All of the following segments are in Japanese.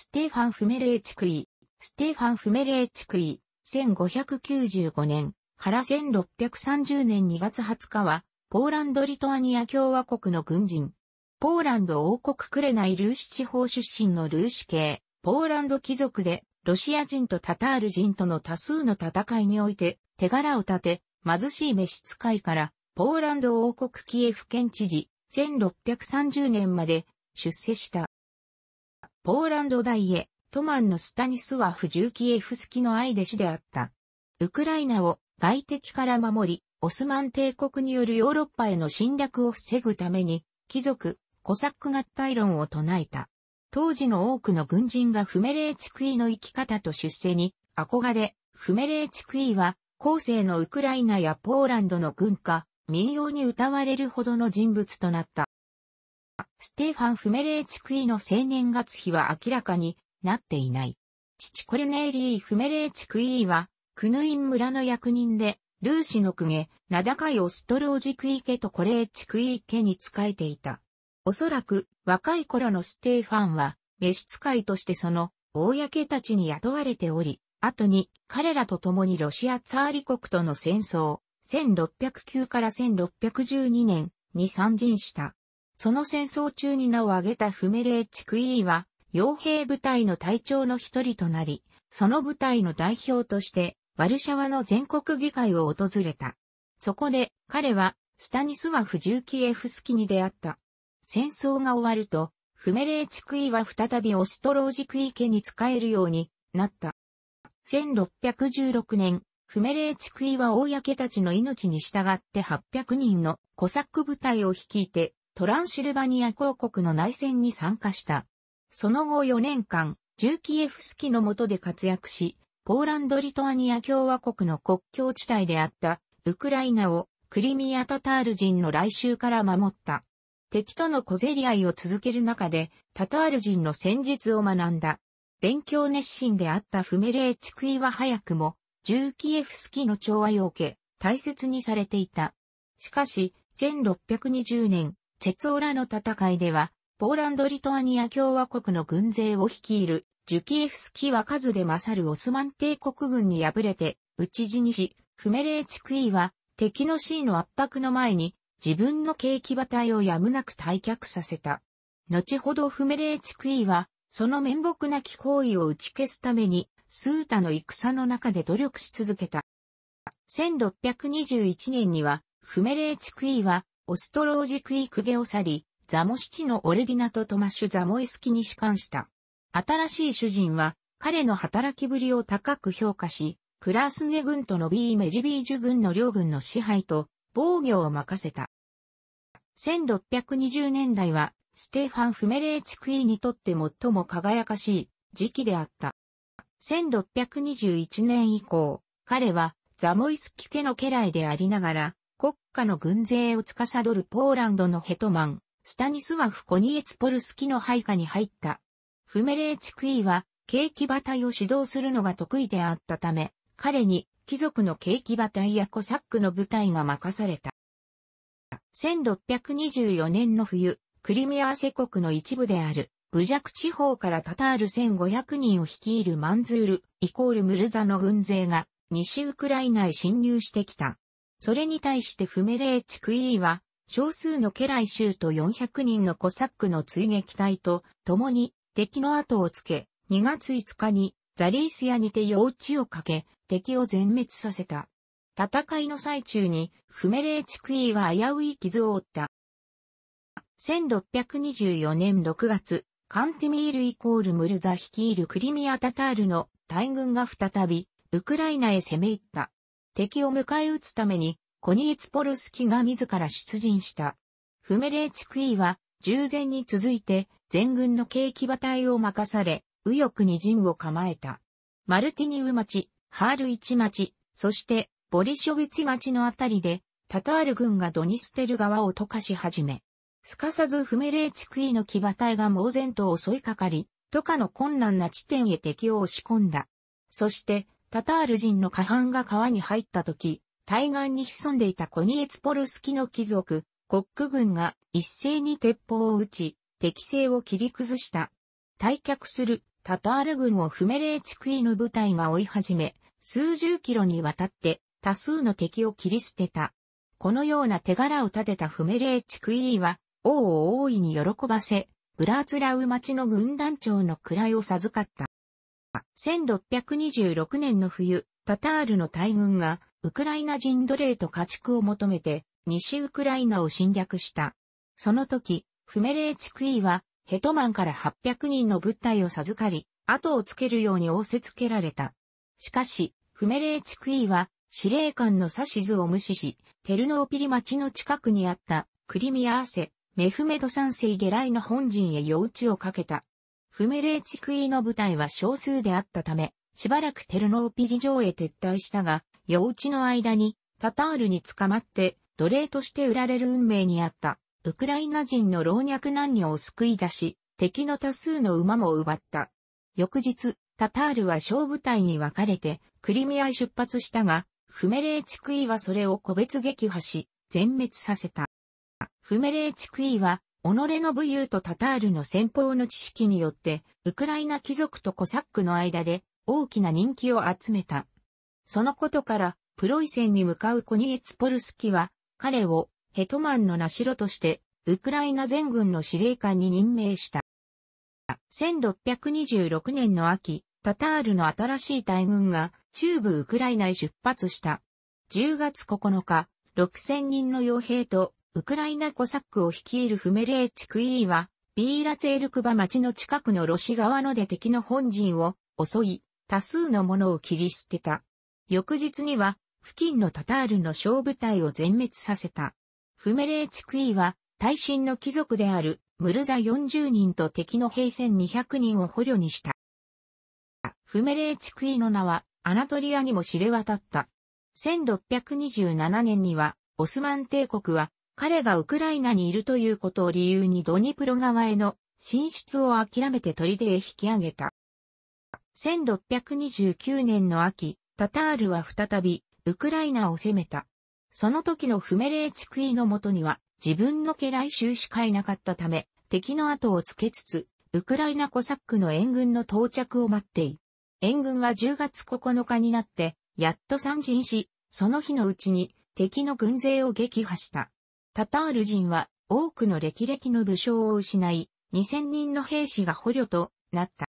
ステファン・フメレーチクイ。ステファン・フメレーチクイ。1595年から1630年2月20日は、ポーランド・リトアニア共和国の軍人。ポーランド王国クレナイ・ルーシ地方出身のルーシ系、ポーランド貴族で、ロシア人とタタール人との多数の戦いにおいて、手柄を立て、貧しい召使いから、ポーランド王国キエフ県知事、1630年まで出世した。ポーランド大へ、トマンのスタニスワフ・ジューキエフスキの愛弟子であった。ウクライナを外敵から守り、オスマン帝国によるヨーロッパへの侵略を防ぐために、貴族、コサック合体論を唱えた。当時の多くの軍人がフメレーチクイの生き方と出世に憧れ、フメレーチクイは、後世のウクライナやポーランドの軍歌、民謡に歌われるほどの人物となった。ステーファン・フメレーチクイの生年月日は明らかになっていない。父コルネーリー・フメレーチクイは、クヌイン村の役人で、ルーシの公家、名高いオストロージクイ家とコレーチクイ家に仕えていた。おそらく、若い頃のステーファンは、召使いとしてその、公たちに雇われており、後に、彼らと共にロシアツァーリ国との戦争、1609から1612年に参陣した。その戦争中に名を挙げたフメレーチクイーは、傭兵部隊の隊長の一人となり、その部隊の代表として、ワルシャワの全国議会を訪れた。そこで、彼は、スタニスワフ・ジューキエフスキに出会った。戦争が終わると、フメレーチクイーは再びオストロージクイ家に仕えるようになった。1616年、フメレーチクイーは公たちの命に従って800人のコサック部隊を率いてトランシルバニア公国の内戦に参加した。その後4年間、ジューキエフスキの下で活躍し、ポーランド・リトアニア共和国の国境地帯であったウクライナをクリミア・タタール人の来襲から守った。敵との小競り合いを続ける中で、タタール人の戦術を学んだ。勉強熱心であったフメレーチクイは早くも、ジューキエフスキの調和を受け、大切にされていた。しかし、1620年、チェツオラの戦いでは、ポーランド・リトアニア共和国の軍勢を率いる、ジュキエフスキは数で勝るオスマン帝国軍に敗れて、討ち死にし、フメレーチクイは、敵の C の圧迫の前に、自分の景気馬隊をやむなく退却させた。後ほどフメレーチクイは、その面目なき行為を打ち消すために、スータの戦の中で努力し続けた。1621年には、フメレーチクイは、オストロージクイクゲを去り、ザモシチのオレディナとトマシュ・ザモイスキに仕官した。新しい主人は、彼の働きぶりを高く評価し、クラースネ軍とのビーメジビージュ軍の両軍の支配と防御を任せた。1620年代は、ステファン・フメレーチクイにとって最も輝かしい時期であった。1621年以降、彼はザモイスキ家の家来でありながら、国家の軍勢を司るポーランドのヘトマン、スタニスワフ・コニエツポルスキの配下に入った。フメレーチクイは、景気馬隊を指導するのが得意であったため、彼に貴族の景気馬隊やコサックの部隊が任された。1624年の冬、クリミアセ国の一部である、ブジャク地方からタタール1500人を率いるマンズール、イコールムルザの軍勢が、西ウクライナへ侵入してきた。それに対してフメレーチクイーは、少数の家来衆と400人のコサックの追撃隊と共に敵の後をつけ、2月5日にザリースヤにて用地をかけ、敵を全滅させた。戦いの最中にフメレーチクイーは危うい傷を負った。1624年6月、カンティミールイコールムルザ率いるクリミア・タタールの大軍が再び、ウクライナへ攻め入った。敵を迎え撃つために、コニエツポルスキが自ら出陣した。フメレーツクイは、従前に続いて、全軍の軽騎馬隊を任され、右翼に陣を構えた。マルティニウ町、ハール市町、そしてボリショビチ町のあたりで、タタール軍がドニステル川を溶かし始め、すかさずフメレーツクイの騎馬隊が猛然と襲いかかり、トカの困難な地点へ敵を押し込んだ。そして、タタール人の下半が川に入った時、対岸に潜んでいたコニエツポルスキの貴族、コック軍が一斉に鉄砲を撃ち、敵勢を切り崩した。退却するタタール軍をフメレーチクイの部隊が追い始め、数十キロにわたって多数の敵を切り捨てた。このような手柄を立てたフメレーチクイは、王を大いに喜ばせ、ブラーツラウ町の軍団長の位を授かった。1626年の冬、タタールの大軍が、ウクライナ人奴隷と家畜を求めて、西ウクライナを侵略した。その時、フメレーチクイは、ヘトマンから800人の物体を授かり、後をつけるように仰せつけられた。しかし、フメレーチクイは、司令官の指図を無視し、テルノーピリ町の近くにあった、クリミアーセ、メフメド三世ゲライの本陣へ夜討ちをかけた。フメレーチクイの部隊は少数であったため、しばらくテルノーピリ城へ撤退したが、夜打ちの間にタタールに捕まって奴隷として売られる運命にあった、ウクライナ人の老若男女を救い出し、敵の多数の馬も奪った。翌日、タタールは小部隊に分かれて、クリミアへ出発したが、フメレーチクイはそれを個別撃破し、全滅させた。フメレーチクイは、己の武勇とタタールの戦法の知識によって、ウクライナ貴族とコサックの間で大きな人気を集めた。そのことから、プロイセンに向かうコニエツポルスキは、彼をヘトマンの名城として、ウクライナ全軍の司令官に任命した。1626年の秋、タタールの新しい大軍が中部ウクライナへ出発した。10月9日、6000人の傭兵とウクライナコサックを率いるフメレーチクイーは、ビーラツェルクバ町の近くのロシ側ので敵の本陣を襲い、多数のものを切り捨てた。翌日には、付近のタタールの小部隊を全滅させた。フメレーチクイーは、大臣の貴族であるムルザ40人と敵の兵戦200人を捕虜にした。フメレーチクイーの名は、アナトリアにも知れ渡った。1627年には、オスマン帝国は、彼がウクライナにいるということを理由にドニプロ側への進出を諦めて砦へ引き上げた。1629年の秋、タタールは再びウクライナを攻めた。その時のフメレーチクイのもとには自分の家来衆しかいなかったため、敵の後をつけつつ、ウクライナコサックの援軍の到着を待ってい。る。援軍は10月9日になって、やっと参陣し、その日のうちに敵の軍勢を撃破した。タタール人は多くの歴々の武将を失い、2000人の兵士が捕虜となった。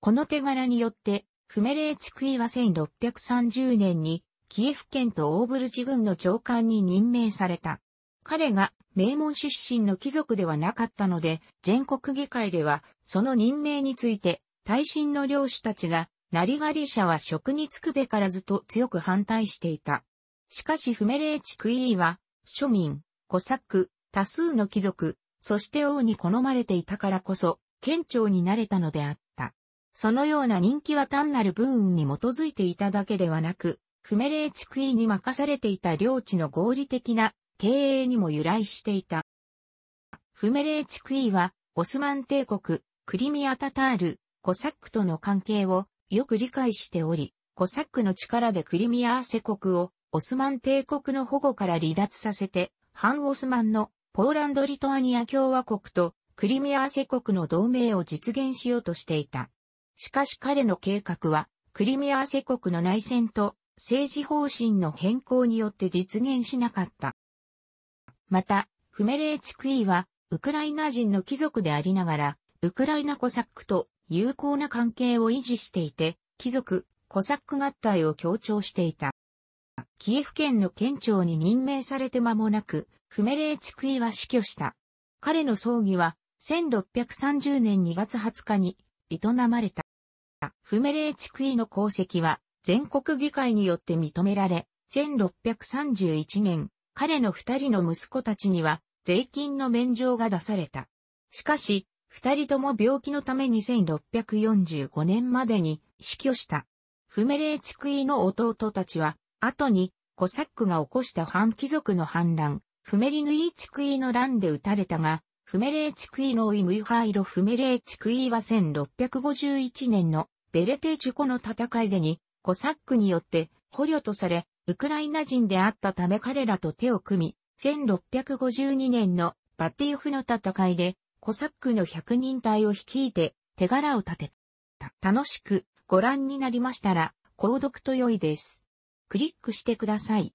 この手柄によって、クメレーチクイは1630年に、キエフ県とオーブルジ軍の長官に任命された。彼が名門出身の貴族ではなかったので、全国議会では、その任命について、大臣の領主たちが、なりがり者は職に就くべからずと強く反対していた。しかしフメレーチクイーは、庶民、コサック、多数の貴族、そして王に好まれていたからこそ、県庁になれたのであった。そのような人気は単なる武運に基づいていただけではなく、クメレーチクイに任されていた領地の合理的な経営にも由来していた。フメレーチクイは、オスマン帝国、クリミア・タタール、コサックとの関係をよく理解しており、コサックの力でクリミア・アセ国をオスマン帝国の保護から離脱させて、反オスマンのポーランド・リトアニア共和国とクリミア汗国の同盟を実現しようとしていた。しかし彼の計画は、クリミア汗国の内戦と政治方針の変更によって実現しなかった。また、フメレーチクイは、ウクライナ人の貴族でありながら、ウクライナコサックと友好な関係を維持していて、貴族、コサック合体を強調していた。キエフ県の県庁に任命されて間もなく、フメレーチクイは死去した。彼の葬儀は、1630年2月20日に営まれた。フメレーチクイの功績は、全国議会によって認められ、1631年、彼の二人の息子たちには、税金の免状が出された。しかし、二人とも病気のために1645年までに死去した。フメレーチクイの弟たちは後に、コサックが起こした反貴族の反乱、フメリヌイチクイの乱で撃たれたが、フメレーチクイのオイムイハイロフメレーチクイは1651年のベレテーチュコの戦いでに、コサックによって捕虜とされ、ウクライナ人であったため彼らと手を組み、1652年のバティフの戦いで、コサックの百人隊を率いて手柄を立てた。楽しくご覧になりましたら、購読と良いです。クリックしてください。